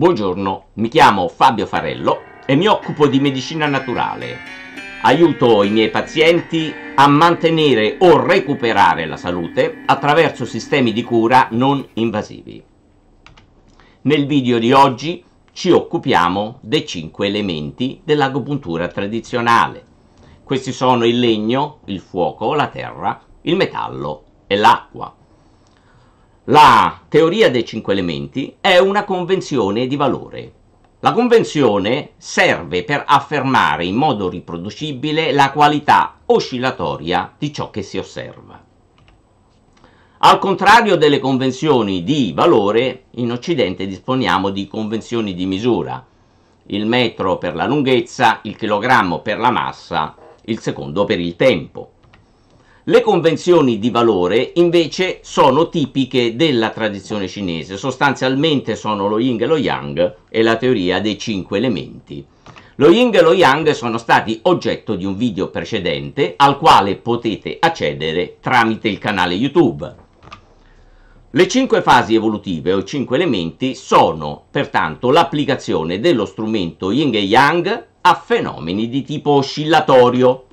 Buongiorno, mi chiamo Fabio Farello e mi occupo di medicina naturale. Aiuto i miei pazienti a mantenere o recuperare la salute attraverso sistemi di cura non invasivi. Nel video di oggi ci occupiamo dei 5 elementi dell'agopuntura tradizionale. Questi sono il legno, il fuoco, la terra, il metallo e l'acqua. La teoria dei cinque elementi è una convenzione di valore. La convenzione serve per affermare in modo riproducibile la qualità oscillatoria di ciò che si osserva. Al contrario delle convenzioni di valore, in Occidente disponiamo di convenzioni di misura, il metro per la lunghezza, il chilogrammo per la massa, il secondo per il tempo. Le convenzioni di valore invece sono tipiche della tradizione cinese, sostanzialmente sono lo yin e lo yang e la teoria dei cinque elementi. Lo yin e lo yang sono stati oggetto di un video precedente al quale potete accedere tramite il canale YouTube. Le cinque fasi evolutive o cinque elementi sono pertanto l'applicazione dello strumento yin e yang a fenomeni di tipo oscillatorio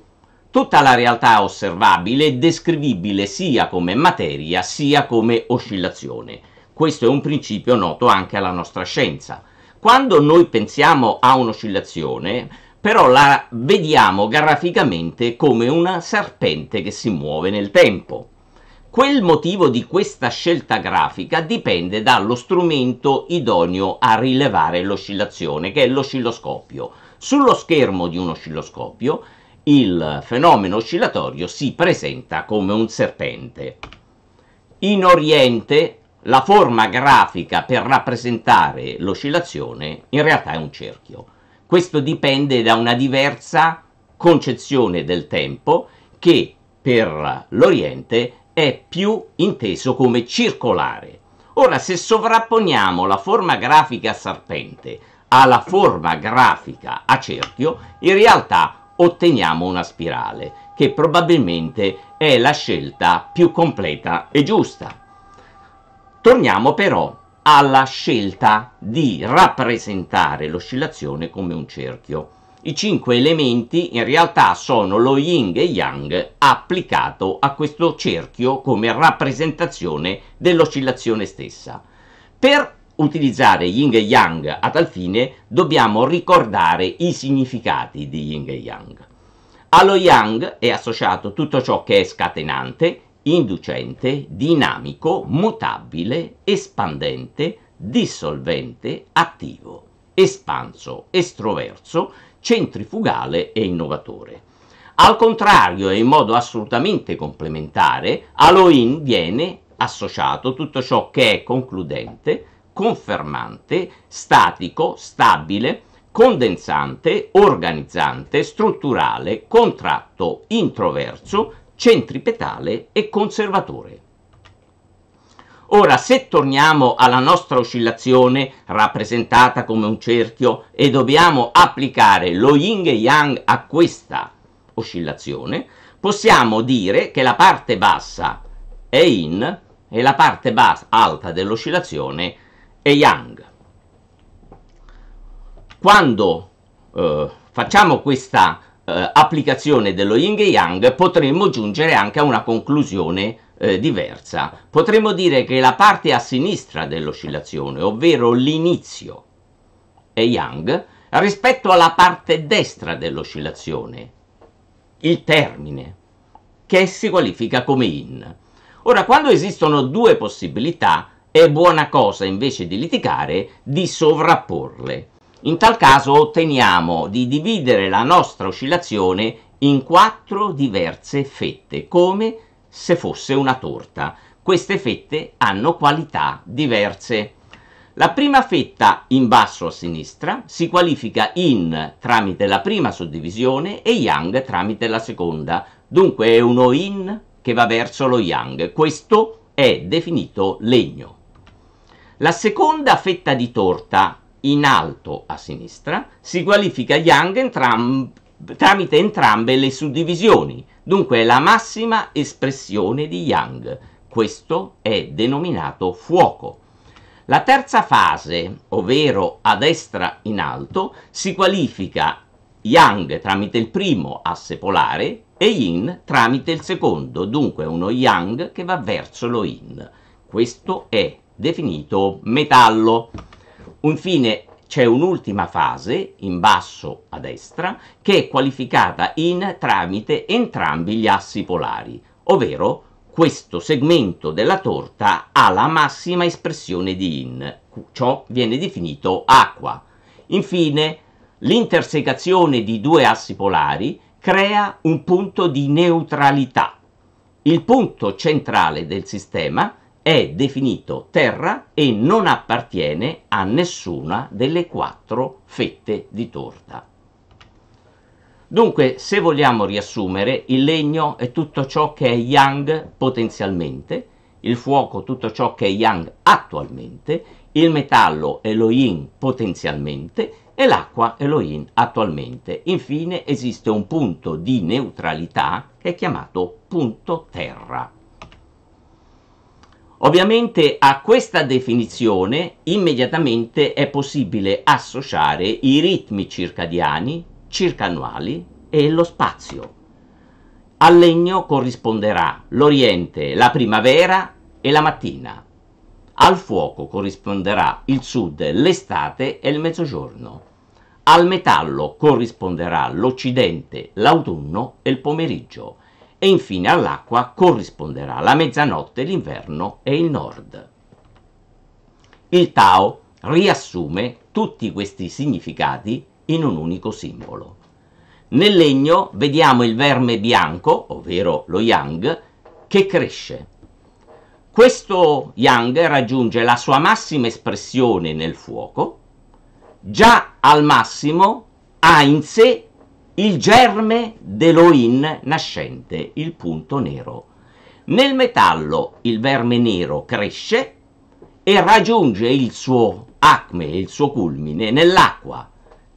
Tutta la realtà osservabile è descrivibile sia come materia sia come oscillazione. Questo è un principio noto anche alla nostra scienza. Quando noi pensiamo a un'oscillazione, però la vediamo graficamente come una serpente che si muove nel tempo. Quel motivo di questa scelta grafica dipende dallo strumento idoneo a rilevare l'oscillazione, che è l'oscilloscopio. Sullo schermo di un oscilloscopio il fenomeno oscillatorio si presenta come un serpente. In Oriente la forma grafica per rappresentare l'oscillazione in realtà è un cerchio. Questo dipende da una diversa concezione del tempo che per l'Oriente è più inteso come circolare. Ora, se sovrapponiamo la forma grafica a serpente alla forma grafica a cerchio, in realtà otteniamo una spirale, che probabilmente è la scelta più completa e giusta. Torniamo però alla scelta di rappresentare l'oscillazione come un cerchio. I cinque elementi in realtà sono lo yin e yang applicato a questo cerchio come rappresentazione dell'oscillazione stessa. Per utilizzare yin e yang a tal fine dobbiamo ricordare i significati di yin e yang. Allo yang è associato tutto ciò che è scatenante, inducente, dinamico, mutabile, espandente, dissolvente, attivo, espanso, estroverso, centrifugale e innovatore. Al contrario e in modo assolutamente complementare, allo yin viene associato tutto ciò che è concludente, confermante, statico, stabile, condensante, organizzante, strutturale, contratto, introverso, centripetale e conservatore. Ora, se torniamo alla nostra oscillazione rappresentata come un cerchio e dobbiamo applicare lo yin e yang a questa oscillazione, possiamo dire che la parte bassa è in e la parte alta dell'oscillazione è e Yang. Quando eh, facciamo questa eh, applicazione dello Ying e Yang potremmo giungere anche a una conclusione eh, diversa. Potremmo dire che la parte a sinistra dell'oscillazione, ovvero l'inizio è Yang, rispetto alla parte destra dell'oscillazione, il termine, che si qualifica come in. Ora, quando esistono due possibilità, è buona cosa invece di litigare di sovrapporle. In tal caso otteniamo di dividere la nostra oscillazione in quattro diverse fette, come se fosse una torta. Queste fette hanno qualità diverse. La prima fetta in basso a sinistra si qualifica in tramite la prima suddivisione e yang tramite la seconda, dunque è uno in che va verso lo yang. Questo è definito legno. La seconda fetta di torta in alto a sinistra si qualifica Young entram tramite entrambe le suddivisioni, dunque è la massima espressione di Young. Questo è denominato fuoco. La terza fase, ovvero a destra in alto, si qualifica Yang tramite il primo asse polare e Yin tramite il secondo, dunque uno Yang che va verso lo Yin. Questo è definito metallo. Infine c'è un'ultima fase in basso a destra che è qualificata in tramite entrambi gli assi polari, ovvero questo segmento della torta ha la massima espressione di in, ciò viene definito acqua. Infine, l'intersecazione di due assi polari crea un punto di neutralità. Il punto centrale del sistema è definito terra e non appartiene a nessuna delle quattro fette di torta. Dunque, se vogliamo riassumere, il legno è tutto ciò che è yang potenzialmente, il fuoco tutto ciò che è yang attualmente, il metallo è lo yin potenzialmente e l'acqua è lo yin attualmente. Infine esiste un punto di neutralità che è chiamato punto terra. Ovviamente a questa definizione immediatamente è possibile associare i ritmi circadiani, circannuali e lo spazio. Al legno corrisponderà l'oriente, la primavera e la mattina. Al fuoco corrisponderà il sud, l'estate e il mezzogiorno. Al metallo corrisponderà l'occidente, l'autunno e il pomeriggio e infine all'acqua corrisponderà la mezzanotte, l'inverno e il nord. Il Tao riassume tutti questi significati in un unico simbolo. Nel legno vediamo il verme bianco, ovvero lo yang, che cresce. Questo yang raggiunge la sua massima espressione nel fuoco, già al massimo ha in sé il germe dell'oin nascente, il punto nero. Nel metallo il verme nero cresce e raggiunge il suo acme, il suo culmine, nell'acqua.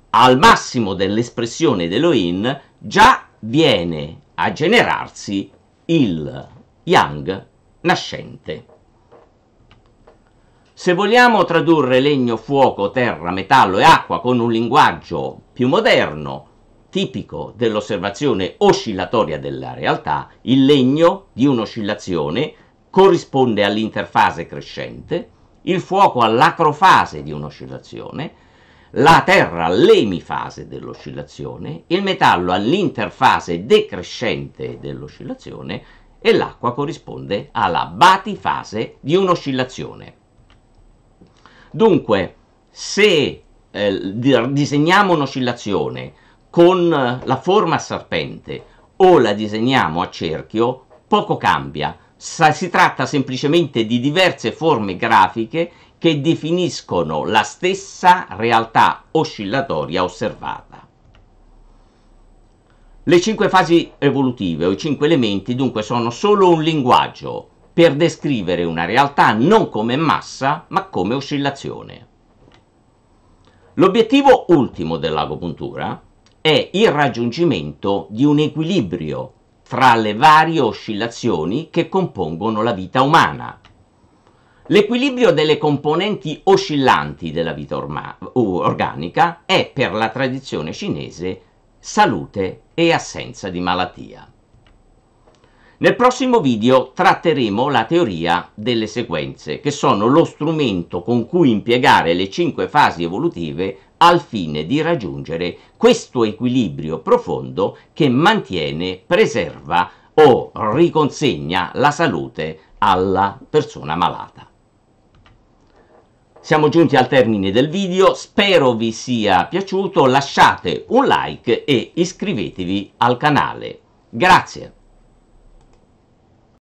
Al massimo dell'espressione dell'oin già viene a generarsi il yang nascente. Se vogliamo tradurre legno, fuoco, terra, metallo e acqua con un linguaggio più moderno, tipico dell'osservazione oscillatoria della realtà, il legno di un'oscillazione corrisponde all'interfase crescente, il fuoco all'acrofase di un'oscillazione, la terra all'emifase dell'oscillazione, il metallo all'interfase decrescente dell'oscillazione e l'acqua corrisponde alla batifase di un'oscillazione. Dunque, se eh, disegniamo un'oscillazione con la forma a serpente o la disegniamo a cerchio, poco cambia. si tratta semplicemente di diverse forme grafiche che definiscono la stessa realtà oscillatoria osservata. Le cinque fasi evolutive o i cinque elementi dunque sono solo un linguaggio per descrivere una realtà non come massa ma come oscillazione. L'obiettivo ultimo dell'agopuntura è il raggiungimento di un equilibrio tra le varie oscillazioni che compongono la vita umana. L'equilibrio delle componenti oscillanti della vita orma- organica è per la tradizione cinese salute e assenza di malattia. Nel prossimo video tratteremo la teoria delle sequenze, che sono lo strumento con cui impiegare le cinque fasi evolutive al fine di raggiungere questo equilibrio profondo che mantiene, preserva o riconsegna la salute alla persona malata. Siamo giunti al termine del video, spero vi sia piaciuto, lasciate un like e iscrivetevi al canale. Grazie!